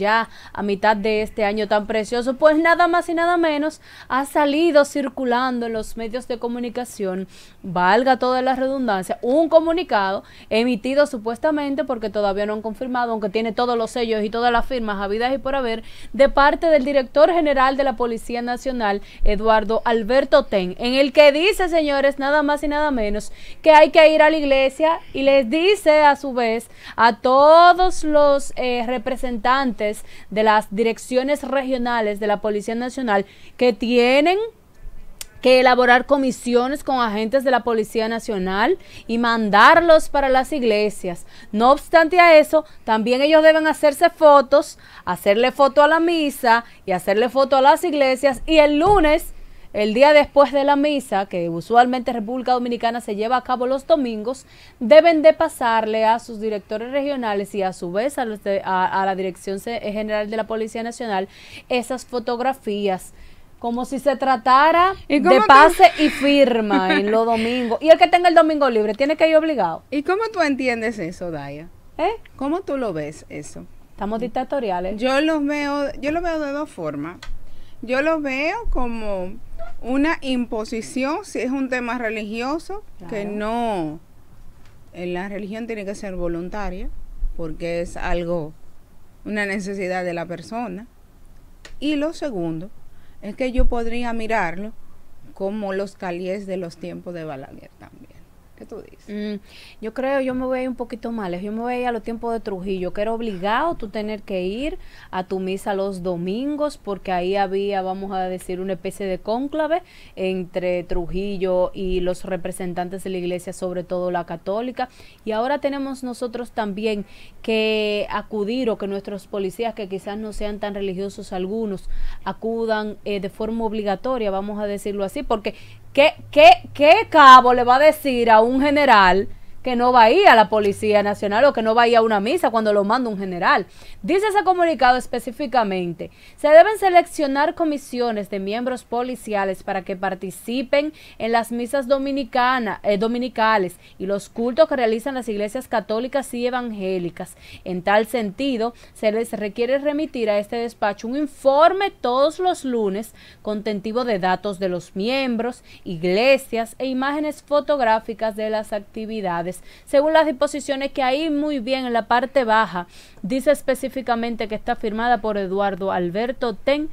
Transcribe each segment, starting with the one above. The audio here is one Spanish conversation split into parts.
ya a mitad de este año tan precioso, pues nada más y nada menos ha salido circulando en los medios de comunicación, valga toda la redundancia, un comunicado emitido supuestamente, porque todavía no han confirmado, aunque tiene todos los sellos y todas las firmas habidas y por haber, de parte del director general de la Policía Nacional, Eduardo Alberto Ten, en el que dice, señores, nada más y nada menos, que hay que ir a la iglesia y les dice a su vez a todos los eh, representantes de las direcciones regionales de la Policía Nacional que tienen que elaborar comisiones con agentes de la Policía Nacional y mandarlos para las iglesias. No obstante a eso, también ellos deben hacerse fotos, hacerle foto a la misa y hacerle foto a las iglesias y el lunes el día después de la misa, que usualmente República Dominicana se lleva a cabo los domingos, deben de pasarle a sus directores regionales y a su vez a, la Dirección General de la Policía Nacional esas fotografías como si se tratara de pase y firma en los domingos. Y el que tenga el domingo libre tiene que ir obligado. ¿Y cómo tú entiendes eso, Daya? ¿Eh? ¿Cómo tú lo ves eso? Estamos dictatoriales. Yo los veo, yo lo veo de dos formas. Yo lo veo como una imposición si es un tema religioso, que no, eh, la religión tiene que ser voluntaria, porque es algo, una necesidad de la persona. Y lo segundo es que yo podría mirarlo como los calies de los tiempos de Balaguer también tú dices? Mm, yo creo, yo me voy un poquito mal. Yo me voy a ir a los tiempos de Trujillo, que era obligado tú tener que ir a tu misa los domingos, porque ahí había, vamos a decir, una especie de cónclave entre Trujillo y los representantes de la iglesia, sobre todo la católica. Y ahora tenemos nosotros también que acudir o que nuestros policías, que quizás no sean tan religiosos algunos, acudan eh, de forma obligatoria, vamos a decirlo así, porque ¿Qué, qué, ¿Qué cabo le va a decir a un general? que no va a ir a la Policía Nacional o que no va a a una misa cuando lo manda un general. Dice ese comunicado específicamente, se deben seleccionar comisiones de miembros policiales para que participen en las misas dominicana, eh, dominicales y los cultos que realizan las iglesias católicas y evangélicas. En tal sentido, se les requiere remitir a este despacho un informe todos los lunes contentivo de datos de los miembros, iglesias e imágenes fotográficas de las actividades según las disposiciones que hay muy bien en la parte baja. Dice específicamente que está firmada por Eduardo Alberto Ten,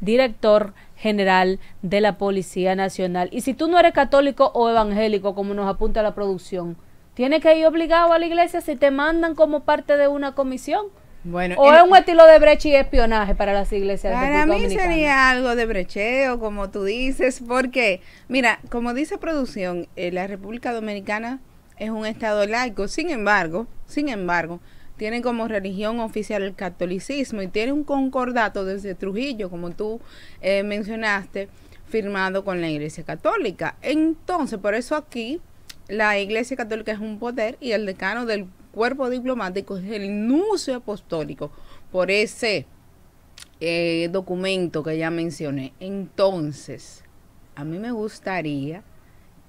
director general de la Policía Nacional. Y si tú no eres católico o evangélico, como nos apunta la producción, tienes que ir obligado a la iglesia si te mandan como parte de una comisión. Bueno, o es un estilo de brecha y espionaje para las iglesias. Para mí sería algo de brecheo, como tú dices, porque, mira, como dice producción, eh, la República Dominicana es un estado laico. Sin embargo, sin embargo, tiene como religión oficial el catolicismo y tiene un concordato desde Trujillo, como tú eh, mencionaste, firmado con la Iglesia Católica. Entonces, por eso aquí la Iglesia Católica es un poder y el decano del cuerpo diplomático es el nuncio apostólico. Por ese eh, documento que ya mencioné. Entonces, a mí me gustaría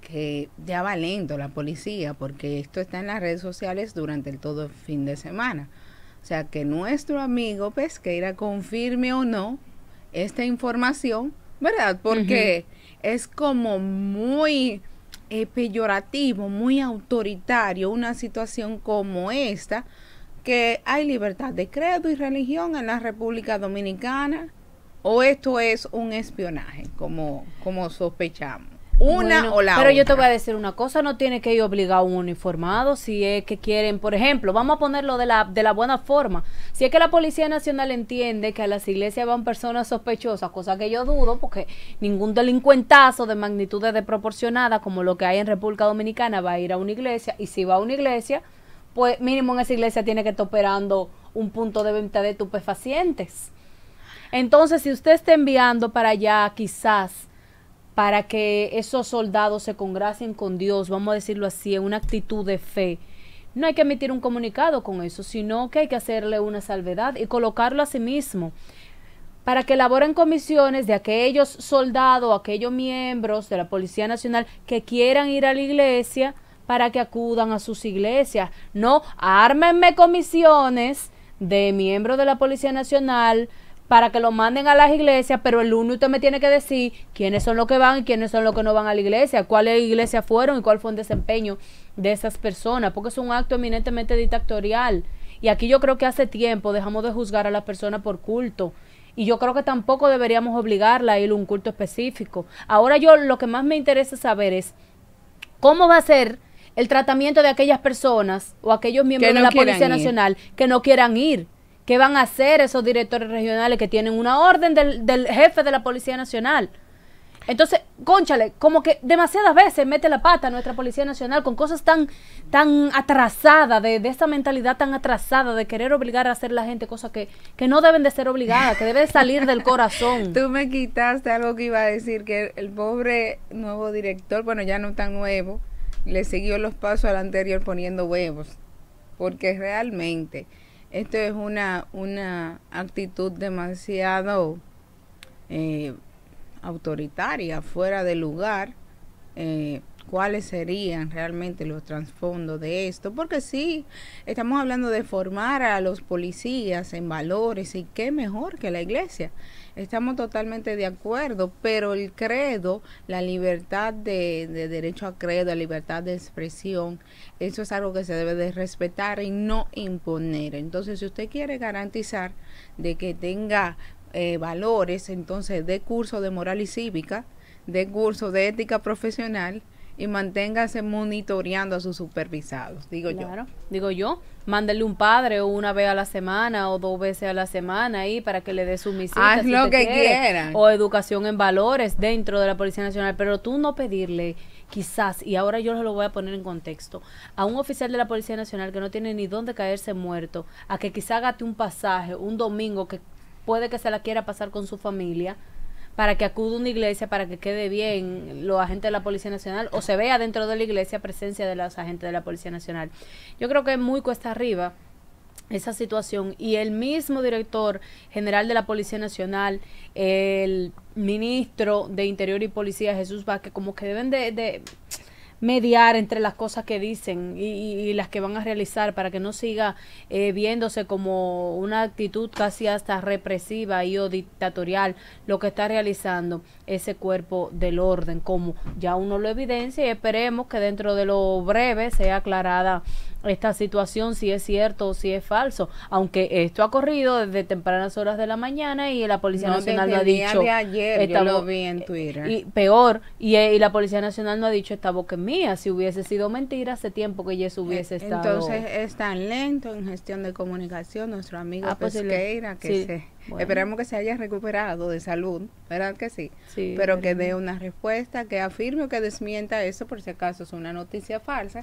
que ya va lento la policía, porque esto está en las redes sociales durante el todo fin de semana. O sea, que nuestro amigo Pesqueira confirme o no esta información, ¿verdad? Porque es como muy eh, peyorativo, muy autoritario una situación como esta, que hay libertad de credo y religión en la República Dominicana, o esto es un espionaje, como, como sospechamos. Una o la pero otra. Pero yo te voy a decir una cosa, no tiene que ir obligado a un uniformado si es que quieren, por ejemplo, vamos a ponerlo de la, de la buena forma. Si es que la Policía Nacional entiende que a las iglesias van personas sospechosas, cosa que yo dudo porque ningún delincuentazo de magnitudes desproporcionadas como lo que hay en República Dominicana va a ir a una iglesia y si va a una iglesia, pues mínimo en esa iglesia tiene que estar operando un punto de venta de tupefacientes. Entonces, si usted está enviando para allá quizás para que esos soldados se congracien con Dios, vamos a decirlo así, en una actitud de fe. No hay que emitir un comunicado con eso, sino que hay que hacerle una salvedad y colocarlo a sí mismo para que elaboren comisiones de aquellos soldados, aquellos miembros de la Policía Nacional que quieran ir a la iglesia para que acudan a sus iglesias. No, ármenme comisiones de miembros de la Policía Nacional, para que lo manden a las iglesias, pero el único usted me tiene que decir quiénes son los que van y quiénes son los que no van a la iglesia, cuáles iglesias fueron y cuál fue el desempeño de esas personas, porque es un acto eminentemente dictatorial. Y aquí yo creo que hace tiempo dejamos de juzgar a las personas por culto. Y yo creo que tampoco deberíamos obligarla a ir a un culto específico. Ahora yo lo que más me interesa saber es cómo va a ser el tratamiento de aquellas personas o aquellos miembros de la Policía Nacional que no quieran ir ¿Qué van a hacer esos directores regionales que tienen una orden del, jefe de la Policía Nacional? Entonces, conchale, como que demasiadas veces mete la pata a nuestra Policía Nacional con cosas tan, tan atrasadas, de, de esta mentalidad tan atrasada de querer obligar a hacer la gente cosas que, que no deben de ser obligadas, que deben salir del corazón. Tú me quitaste algo que iba a decir, que el pobre nuevo director, bueno, ya no tan nuevo, le siguió los pasos al anterior poniendo huevos, porque realmente esto es una, una actitud demasiado eh, autoritaria, fuera de lugar, eh, cuáles serían realmente los trasfondos de esto, porque sí, estamos hablando de formar a los policías en valores y qué mejor que la iglesia. Estamos totalmente de acuerdo, pero el credo, la libertad de, derecho a credo, la libertad de expresión, eso es algo que se debe de respetar y no imponer. Entonces, si usted quiere garantizar de que tenga eh, valores, entonces de curso de moral y cívica, de curso de ética profesional, y manténgase monitoreando a sus supervisados, digo claro. yo. Digo yo, mándale un padre una vez a la semana o dos veces a la semana ahí para que le dé su misión. Haz lo que quiera. O educación en valores dentro de la Policía Nacional, pero tú no pedirle quizás, y ahora yo lo voy a poner en contexto, a un oficial de la Policía Nacional que no tiene ni dónde caerse muerto, a que quizás haga un pasaje un domingo que puede que se la quiera pasar con su familia, para que acude una iglesia, para que quede bien los agentes de la Policía Nacional o se vea dentro de la iglesia presencia de los agentes de la Policía Nacional. Yo creo que es muy cuesta arriba esa situación y el mismo director general de la Policía Nacional, el ministro de Interior y Policía, Jesús Vázquez, como que deben de, de mediar entre las cosas que dicen y, las que van a realizar para que no siga eh, viéndose como una actitud casi hasta represiva y o dictatorial lo que está realizando ese cuerpo del orden, como ya uno lo evidencia y esperemos que dentro de lo breve sea aclarada esta situación, si es cierto o si es falso, aunque esto ha corrido desde tempranas horas de la mañana y la Policía Nacional no ha dicho... ayer, Twitter. Y, peor, eh, y, la Policía Nacional no ha dicho esta boca es mía, si hubiese sido mentira hace tiempo que ya eh, hubiese estado... Entonces es tan lento en gestión de comunicación nuestro amigo ah, pues que se... Esperamos que se haya recuperado de salud, ¿verdad que sí? pero que dé una respuesta que afirme o que desmienta eso, por si acaso es una noticia falsa,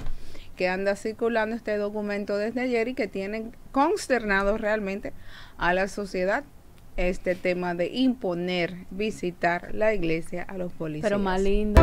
que anda circulando este documento desde ayer y que tienen consternado realmente a la sociedad este tema de imponer visitar la iglesia a los policías. Pero más lindo.